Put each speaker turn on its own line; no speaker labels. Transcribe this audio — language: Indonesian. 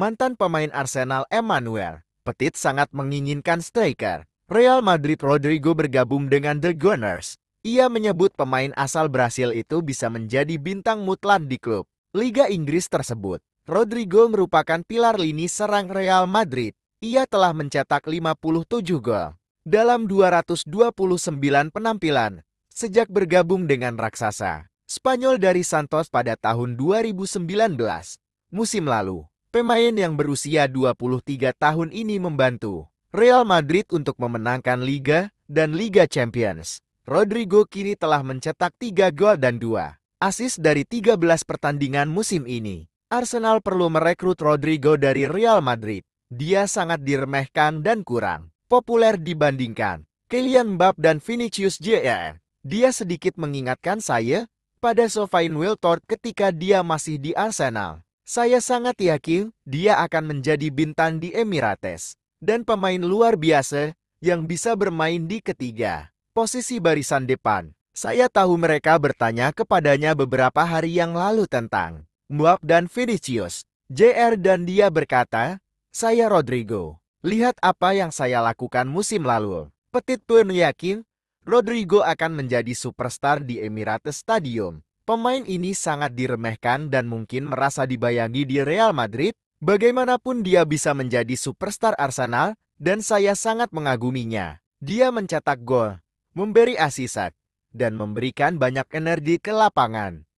mantan pemain Arsenal Emmanuel. Petit sangat menginginkan striker. Real Madrid Rodrigo bergabung dengan The Gunners. Ia menyebut pemain asal Brasil itu bisa menjadi bintang mutlak di klub Liga Inggris tersebut. Rodrigo merupakan pilar lini serang Real Madrid. Ia telah mencetak 57 gol dalam 229 penampilan sejak bergabung dengan raksasa Spanyol dari Santos pada tahun 2019 musim lalu. Pemain yang berusia 23 tahun ini membantu Real Madrid untuk memenangkan Liga dan Liga Champions. Rodrigo kini telah mencetak 3 gol dan 2 asis dari 13 pertandingan musim ini. Arsenal perlu merekrut Rodrigo dari Real Madrid. Dia sangat diremehkan dan kurang populer dibandingkan Kylian Mbappe dan Vinicius Jr. Dia sedikit mengingatkan saya pada Sofain Wiltord ketika dia masih di Arsenal. Saya sangat yakin dia akan menjadi bintang di Emirates dan pemain luar biasa yang bisa bermain di ketiga posisi barisan depan. Saya tahu mereka bertanya kepadanya beberapa hari yang lalu tentang Muap dan Vinicius. JR dan dia berkata, saya Rodrigo. Lihat apa yang saya lakukan musim lalu. Petit pun yakin, Rodrigo akan menjadi superstar di Emirates Stadium. Pemain ini sangat diremehkan dan mungkin merasa dibayangi di Real Madrid, bagaimanapun dia bisa menjadi superstar Arsenal, dan saya sangat mengaguminya. Dia mencetak gol, memberi asisat, dan memberikan banyak energi ke lapangan.